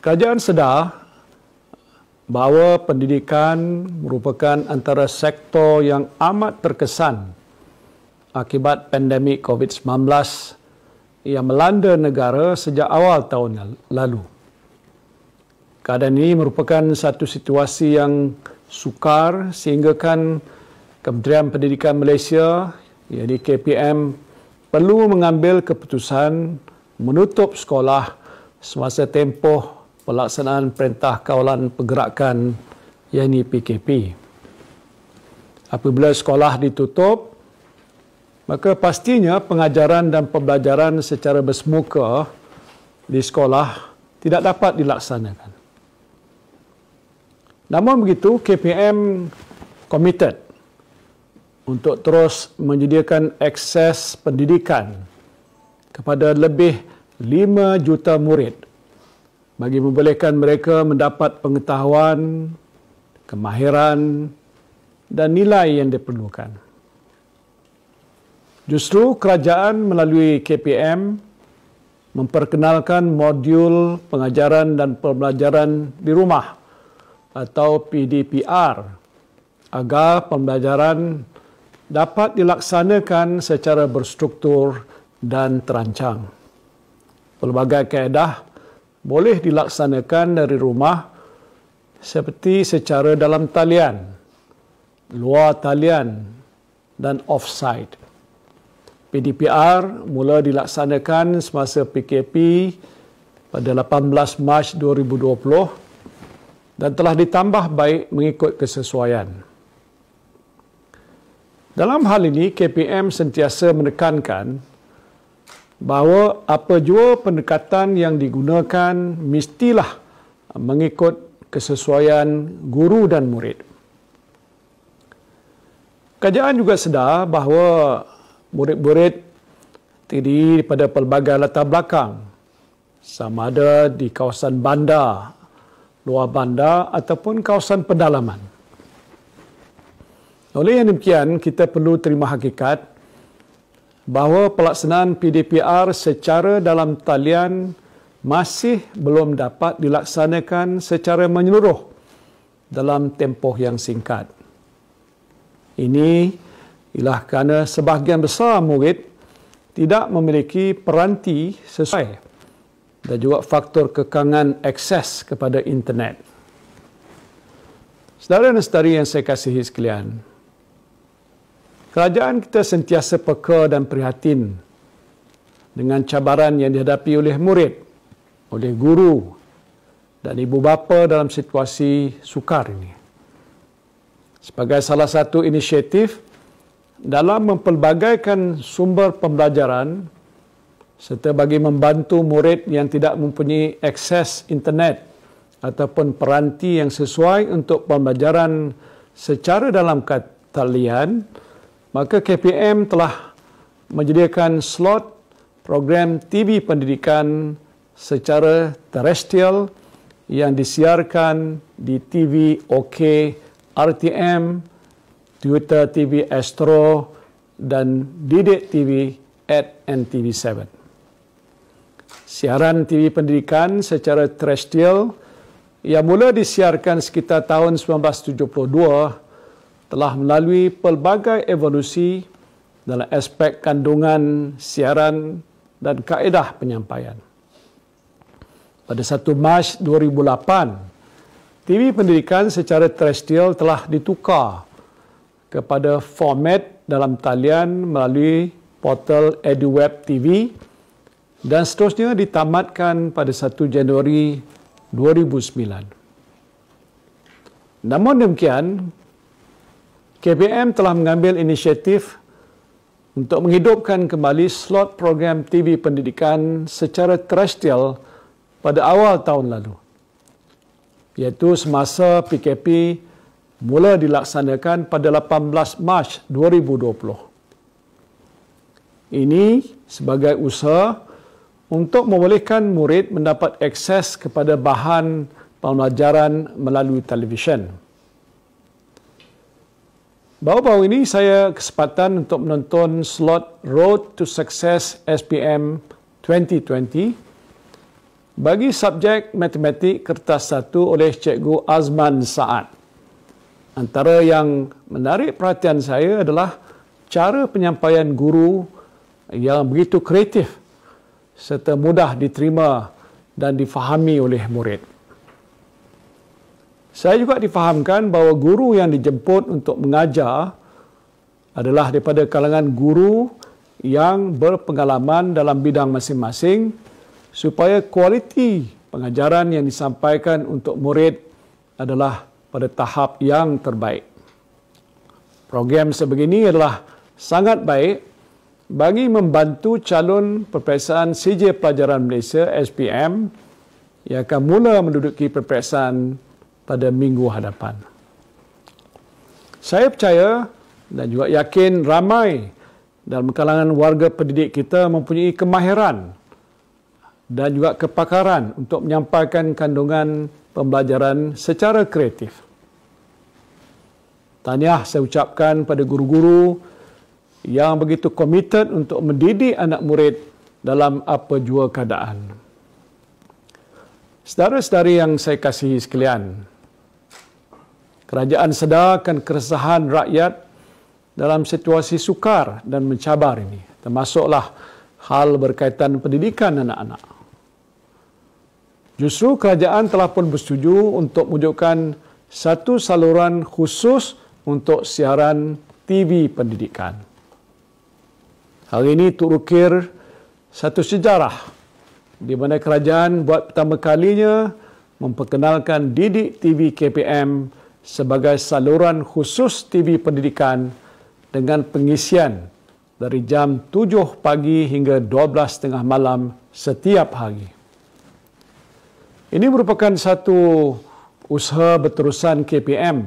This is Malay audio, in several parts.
Kerajaan sedar bahawa pendidikan merupakan antara sektor yang amat terkesan akibat pandemik COVID-19 yang melanda negara sejak awal tahun lalu. Keadaan ini merupakan satu situasi yang sukar sehingga kan Kementerian Pendidikan Malaysia, iaitu KPM, perlu mengambil keputusan menutup sekolah semasa tempoh pelaksanaan perintah kawalan pergerakan yakni PKP. Apabila sekolah ditutup, maka pastinya pengajaran dan pembelajaran secara bersemuka di sekolah tidak dapat dilaksanakan. Namun begitu, KPM committed untuk terus menyediakan akses pendidikan kepada lebih 5 juta murid bagi membolehkan mereka mendapat pengetahuan, kemahiran dan nilai yang diperlukan. Justru kerajaan melalui KPM memperkenalkan modul pengajaran dan pembelajaran di rumah atau PDPR agar pembelajaran dapat dilaksanakan secara berstruktur dan terancang. Pelbagai kaedah boleh dilaksanakan dari rumah seperti secara dalam talian, luar talian dan offside. PDPR mula dilaksanakan semasa PKP pada 18 Mac 2020 dan telah ditambah baik mengikut kesesuaian. Dalam hal ini, KPM sentiasa menekankan bahawa apa jua pendekatan yang digunakan mestilah mengikut kesesuaian guru dan murid. Kajian juga sedar bahawa murid-murid terdiri daripada pelbagai latar belakang sama ada di kawasan bandar, luar bandar ataupun kawasan pedalaman. Oleh yang demikian, kita perlu terima hakikat bahawa pelaksanaan PDPR secara dalam talian masih belum dapat dilaksanakan secara menyeluruh dalam tempoh yang singkat. Ini ialah kerana sebahagian besar murid tidak memiliki peranti sesuai dan juga faktor kekangan akses kepada internet. Saudara dan saudari yang saya kasihi sekalian, Kerajaan kita sentiasa peka dan prihatin dengan cabaran yang dihadapi oleh murid, oleh guru dan ibu bapa dalam situasi sukar ini. Sebagai salah satu inisiatif dalam mempelbagaikan sumber pembelajaran serta bagi membantu murid yang tidak mempunyai akses internet ataupun peranti yang sesuai untuk pembelajaran secara dalam talian, maka KPM telah menyediakan slot program TV pendidikan secara terestrial yang disiarkan di TV OK, RTM, Twitter TV Astro dan Didik TV at NTV7. Siaran TV pendidikan secara terestrial yang mula disiarkan sekitar tahun 1972 telah melalui pelbagai evolusi dalam aspek kandungan siaran dan kaedah penyampaian. Pada 1 Mac 2008, TV pendidikan secara terestrial telah ditukar kepada format dalam talian melalui portal EduWeb TV dan seterusnya ditamatkan pada 1 Januari 2009. Namun demikian, KPM telah mengambil inisiatif untuk menghidupkan kembali slot program TV pendidikan secara terestial pada awal tahun lalu iaitu semasa PKP mula dilaksanakan pada 18 Mac 2020. Ini sebagai usaha untuk membolehkan murid mendapat akses kepada bahan pembelajaran melalui televisyen. Baru-baru ini saya kesempatan untuk menonton slot Road to Success SPM 2020 bagi subjek matematik kertas satu oleh Cikgu Azman Saad. Antara yang menarik perhatian saya adalah cara penyampaian guru yang begitu kreatif serta mudah diterima dan difahami oleh murid. Saya juga difahamkan bahawa guru yang dijemput untuk mengajar adalah daripada kalangan guru yang berpengalaman dalam bidang masing-masing supaya kualiti pengajaran yang disampaikan untuk murid adalah pada tahap yang terbaik. Program sebegini adalah sangat baik bagi membantu calon peperiksaan CJ Pelajaran Malaysia SPM yang akan mula menduduki peperiksaan pada minggu hadapan. Saya percaya dan juga yakin ramai dalam kalangan warga pendidik kita mempunyai kemahiran dan juga kepakaran untuk menyampaikan kandungan pembelajaran secara kreatif. Tahniah saya ucapkan pada guru-guru yang begitu komited untuk mendidik anak murid dalam apa jua keadaan. Saudara-saudari yang saya kasihi sekalian, Kerajaan sedarkan keresahan rakyat dalam situasi sukar dan mencabar ini. Termasuklah hal berkaitan pendidikan anak-anak. Justru kerajaan telah pun bersetuju untuk menunjukkan satu saluran khusus untuk siaran TV pendidikan. Hal ini terukir satu sejarah di mana kerajaan buat pertama kalinya memperkenalkan didik TV KPM sebagai saluran khusus TV pendidikan dengan pengisian dari jam 7 pagi hingga 12 tengah malam setiap hari. Ini merupakan satu usaha berterusan KPM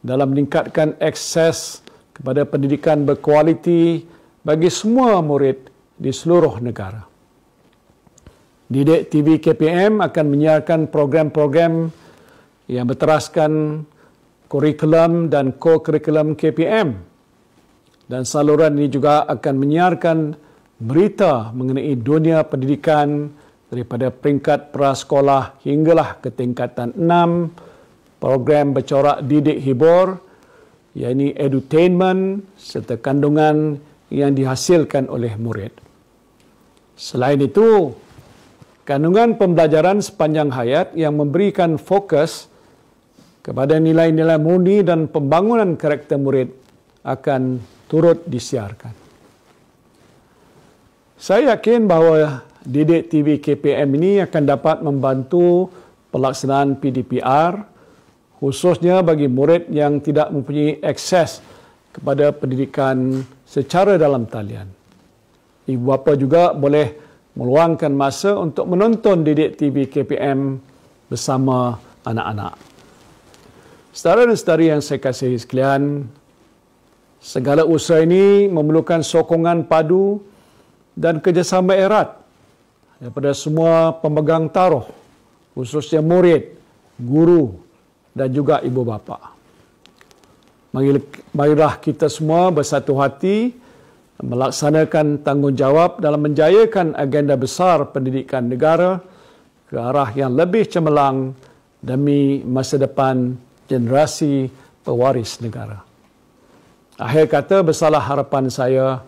dalam meningkatkan akses kepada pendidikan berkualiti bagi semua murid di seluruh negara. Didik TV KPM akan menyiarkan program-program yang berteraskan kurikulum dan co kurikulum KPM. Dan saluran ini juga akan menyiarkan berita mengenai dunia pendidikan daripada peringkat prasekolah hinggalah ke tingkatan 6, program bercorak didik hibur, iaitu edutainment serta kandungan yang dihasilkan oleh murid. Selain itu, kandungan pembelajaran sepanjang hayat yang memberikan fokus – kepada nilai-nilai murni dan pembangunan karakter murid akan turut disiarkan. Saya yakin bahawa didik TV KPM ini akan dapat membantu pelaksanaan PDPR khususnya bagi murid yang tidak mempunyai akses kepada pendidikan secara dalam talian. Ibu bapa juga boleh meluangkan masa untuk menonton didik TV KPM bersama anak-anak. Saudara-saudari yang saya kasihi sekalian, segala usaha ini memerlukan sokongan padu dan kerjasama erat daripada semua pemegang taruh, khususnya murid, guru dan juga ibu bapa. Marilah kita semua bersatu hati melaksanakan tanggungjawab dalam menjayakan agenda besar pendidikan negara ke arah yang lebih cemerlang demi masa depan generasi pewaris negara. Akhir kata, bersalah harapan saya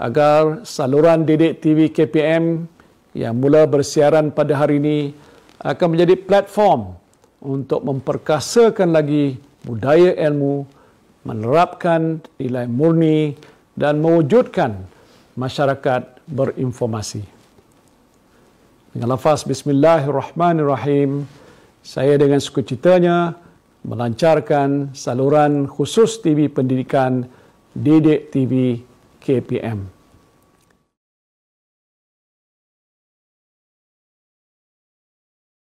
agar saluran didik TV KPM yang mula bersiaran pada hari ini akan menjadi platform untuk memperkasakan lagi budaya ilmu, menerapkan nilai murni dan mewujudkan masyarakat berinformasi. Dengan lafaz Bismillahirrahmanirrahim, saya dengan sukacitanya cita melancarkan saluran khusus TV pendidikan Dedek TV KPM